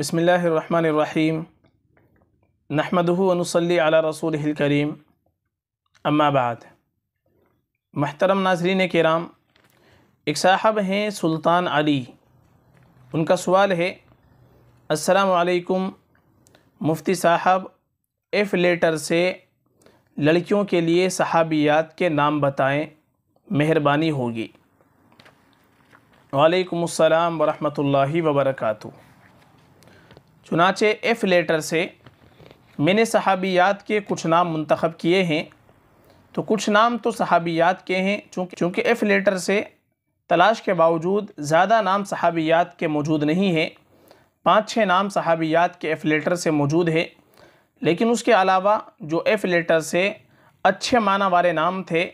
बसमीम नहमदनसली अला रसूल करीम अम्माबाद महतरम नाजरीन कराम एक साहब हैं सुल्तान अली उनका सवाल है असलकुम मुफ्ती साहब एफ़ लेटर से लड़कियों के लिए सहाबियात के नाम बताएं मेहरबानी होगी वालेकाम अस्सलाम वरहमतुल्लाहि वबरकatuh चुनाचे एफ़ लेटर से मैंने सहाबियात के कुछ नाम मंतखब किए हैं तो कुछ नाम तो सहाबियात के हैं चूँकि चूँकि एफ़ लेटर से तलाश के बावजूद ज़्यादा नाम सहाबियात के मौजूद नहीं है पाँच छः नाम सहाबियात के एफ़ लेटर से मौजूद है लेकिन उसके अलावा जो एफ़ लेटर से अच्छे माना वाले नाम थे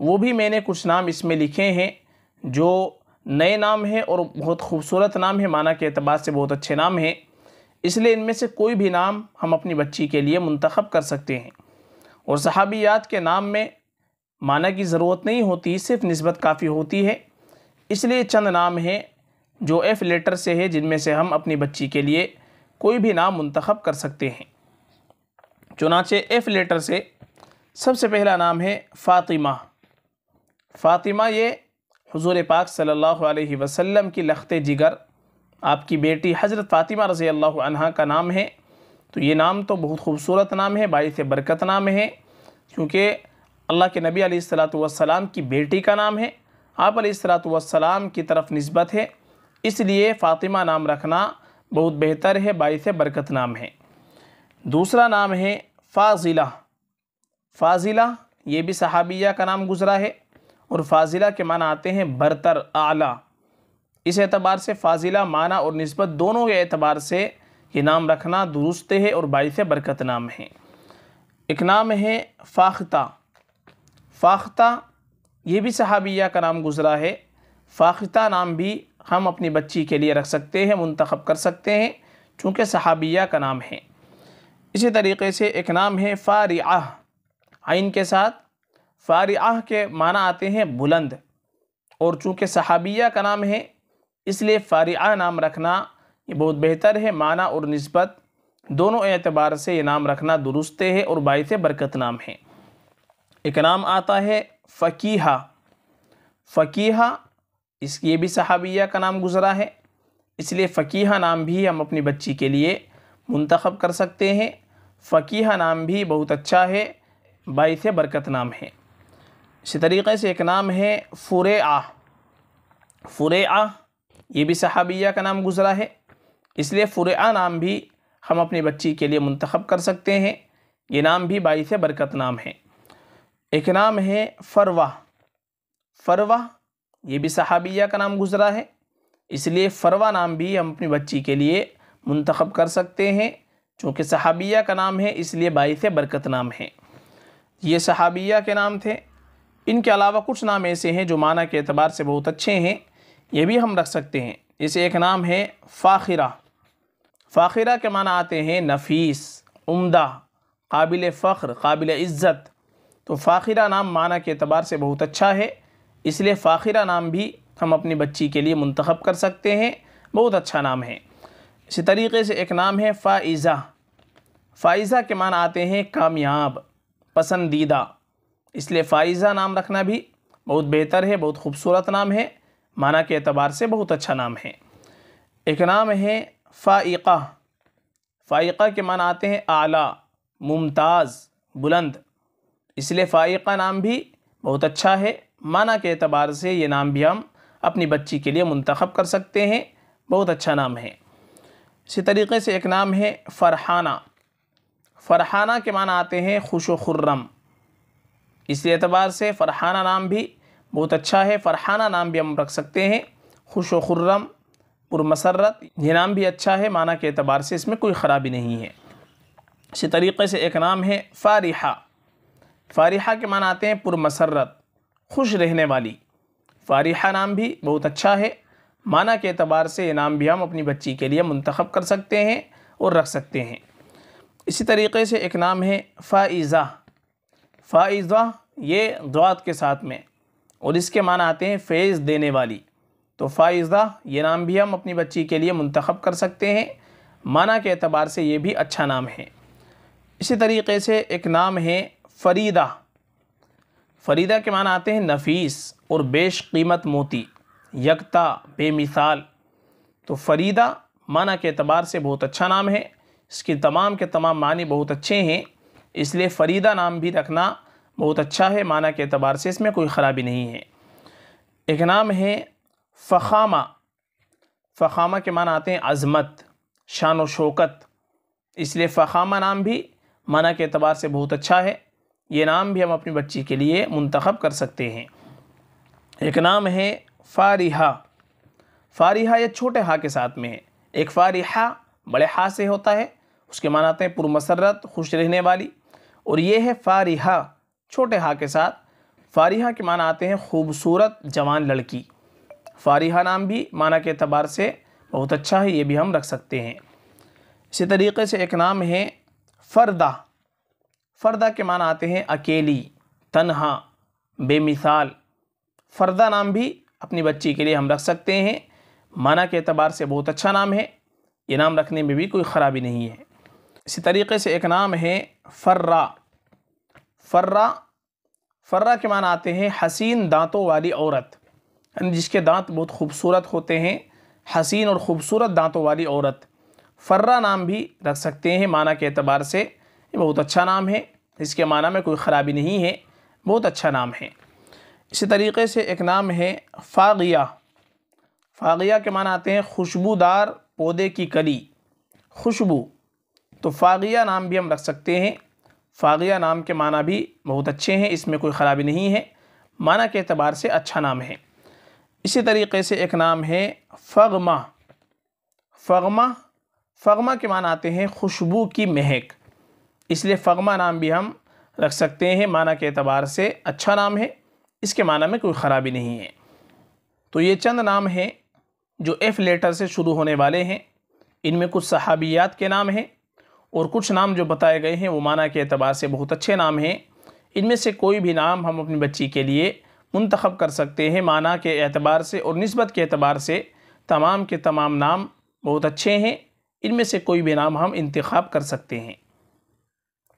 वो भी मैंने कुछ नाम इसमें लिखे हैं जो नए नाम हैं और बहुत खूबसूरत नाम है माना के अतबार से बहुत अच्छे नाम हैं इसलिए इनमें से कोई भी नाम हम अपनी बच्ची के लिए मंतखब कर सकते हैं और सहाबियात के नाम में माना की ज़रूरत नहीं होती सिर्फ नस्बत काफ़ी होती है इसलिए चंद नाम हैं जो एफ़ लेटर से है जिनमें से हम अपनी बच्ची के लिए कोई भी नाम मंतखब कर सकते हैं चुनाचे एफ़ लेटर से सबसे पहला नाम है फ़ातिमा फ़ातिमा ये हुजूर पाक सल्लल्लाहु अलैहि वसल्लम की लखते जिगर आपकी बेटी हज़रत फ़ातिमा रज़ी अल्लाह का नाम है तो ये नाम तो बहुत खूबसूरत नाम है बाईस बरकत नाम है क्योंकि अल्लाह के नबी सलाम की बेटी का नाम है आप सलाम की तरफ नस्बत है इसलिए फ़ातिमा नाम रखना बहुत बेहतर है बाईस बरकत नाम है दूसरा नाम है फ़ाजिला फ़ाजिला ये भी सहाबिया का नाम गुज़रा है और फ़ाजिला के माना आते हैं बरतर आला इस एतबार से फाजिला माना और नस्बत दोनों के एतबार से ये नाम रखना दुरुस्त है और बायस बरकत नाम है एक नाम है फ़ाख्ता फ़ाख्ता ये भी सहाबिया का नाम गुज़रा है फ़ाख्ता नाम भी हम अपनी बच्ची के लिए रख सकते हैं मंतखब कर सकते हैं चूँकि सहाबिया का नाम है इसी तरीके से एक नाम है फ़ारियाह आइन के साथ फ़ारियाह के माना आते हैं बुलंद और चूँकि सहाबिया का नाम है इसलिए फ़ारिया नाम रखना ये बहुत बेहतर है माना और नस्बत दोनों एतबार से ये नाम रखना दुरुस्त है और बायस बरकत नाम है एक नाम आता है फ़कीहा फ़कीहा इसकी ये भी सहाबिया का नाम गुज़रा है इसलिए फ़कीहा नाम भी हम अपनी बच्ची के लिए मंतखब कर सकते हैं फ़कीहा नाम भी बहुत अच्छा है बायस बरकत नाम है इसी तरीक़े से एक नाम है फ़ुर आ फ़ुर आ ये भी सहाबिया का नाम गुज़रा है इसलिए फ़ुरआ नाम भी हम अपनी बच्ची के लिए मंतखब कर सकते हैं ये नाम भी बाईस बरकत नाम है एक नाम है फ़रवा फ़रवा ये भी सहाबिया का नाम गुज़रा है इसलिए फ़रवा नाम भी हम अपनी बच्ची के लिए मंतखब कर सकते हैं चूँकि सहाबिया का नाम है इसलिए बाईस बरकत नाम है ये सहाबिया के नाम थे इनके अलावा कुछ नाम ऐसे हैं जो माना के अतबार से बहुत अच्छे हैं ये भी हम रख सकते हैं इसे एक नाम है फ़ाखिरा फ़ाखिरा के माना आते हैं नफीस उम्दा काबिल फ़ख्र काबिल इज़्ज़त तो फ़ाखिरा नाम माना के अतबार से बहुत अच्छा है इसलिए फ़ाखरा नाम भी हम अपनी बच्ची के लिए मंतखब कर सकते हैं बहुत अच्छा नाम है इसी तरीके से एक नाम है फ़ाइज़ा फ़ाइज़ा के माना आते हैं कामयाब पसंदीदा इसलिए फ़ाइज़ा नाम रखना भी बहुत बेहतर है बहुत खूबसूरत नाम है माना के अतबार से बहुत अच्छा नाम है एक नाम है फ़ाइका फ़ाइका के माना आते हैं आला मुमताज़ बुलंद इसलिए फ़ाइका नाम भी बहुत अच्छा है माना के अतबार से ये नाम भी हम अपनी बच्ची के लिए मंतखब कर सकते हैं बहुत अच्छा नाम है इसी तरीके से एक नाम है फ़रहाना फ़रहाना के माना आते हैं खुश व खुर्रम इसी अतबार से फ़रहाना नाम भी बहुत अच्छा है फ़रहाना नाम भी हम रख सकते हैं खुश वुर्रम पुरमसरत ये नाम भी अच्छा है माना के अतबार से इसमें कोई ख़राबी नहीं है इसी तरीक़े से एक नाम है फ़ारिहा फ़ारिहा के मान आते हैं पुरमसरत खुश रहने वाली फ़ारिहा नाम भी बहुत अच्छा है माना के अतबार से ये नाम भी हम अपनी बच्ची के लिए मंतखब कर सकते हैं और रख सकते हैं इसी तरीके से एक नाम है फ़ाइज़ा फ़ाइज़ा ये दुआत के साथ में और इसके मान आते हैं फैज़ देने वाली तो फ़ाइज़ा ये नाम भी हम अपनी बच्ची के लिए मंतखब कर सकते हैं माना के अतबार से ये भी अच्छा नाम है इसी तरीके से एक नाम है फरीदा फरीदा के मान आते हैं नफीस और बेश कीमत मोती यकता बेमिसाल तो फरीदा माना के अतबार से बहुत अच्छा नाम है इसके तमाम के तमाम मानी बहुत अच्छे हैं इसलिए फरीदा नाम भी रखना बहुत अच्छा है माना के अतबार से इसमें कोई ख़राबी नहीं है एक नाम है फ़ामा फ़ामा के माना आते हैं अज़मत शान व शौकत इसलिए फ़ामा नाम भी माना के अतबार से बहुत अच्छा है ये नाम भी हम अपनी बच्ची के लिए मंतखब कर सकते हैं एक नाम है फ़ारिहा फ़ारिहा यह छोटे हा के साथ में है एक फ़ारिहा बड़े हा से होता है उसके मानाते हैं पुरमसरत खुश रहने वाली और ये है फ़ारिहा छोटे हा के साथ फारिहा के माना आते हैं खूबसूरत जवान लड़की फारिहा नाम भी माना के अतबार से बहुत अच्छा है ये भी हम रख सकते हैं इसी तरीके से एक नाम है फ़रदा फ़रदा के माना आते हैं अकेली तनहा बेमिसाल फ़रदा नाम भी अपनी बच्ची के लिए हम रख सकते हैं माना के अतबार से बहुत अच्छा नाम है ये नाम रखने में भी कोई ख़राबी नहीं है इसी तरीके से एक नाम है फ़र्रा फर्रा फर्रा के माना आते हैं हसीन दांतों वाली औरत जिसके दांत बहुत खूबसूरत होते हैं हसीन और ख़ूबसूरत दांतों वाली औरत फर्रा नाम भी रख सकते हैं माना के अतबार से ये बहुत अच्छा नाम है इसके माना में कोई ख़राबी नहीं है बहुत अच्छा नाम है इसी तरीके से एक नाम है फ़ागिया फ़ागिया के माना आते हैं खुशबूदार पौधे की कली खुशबू तो फ़ागिया नाम भी हम रख सकते हैं फ़ागिया नाम के माना भी बहुत अच्छे हैं इसमें कोई ख़राबी नहीं है माना के अतबार से अच्छा नाम है इसी तरीके से एक नाम है फ़गमा फ़गमा फ़गमा के मान आते हैं खुशबू की महक इसलिए फ़गमा नाम भी हम रख सकते हैं माना के अतबार से अच्छा नाम है इसके माना में कोई ख़राबी नहीं है तो ये चंद नाम हैं जो एफ़ लेटर से शुरू होने वाले हैं इनमें कुछ सहाबियात के नाम हैं और कुछ नाम जो बताए गए हैं वो माना के अतबार से बहुत अच्छे नाम हैं इनमें से कोई भी नाम हम अपनी बच्ची के लिए मंतखब कर सकते हैं माना के अतबार से और नस्बत के अतबार से तमाम के तमाम नाम बहुत अच्छे हैं इनमें से कोई भी नाम हम इंतखब कर सकते हैं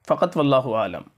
फ़कत वल्लम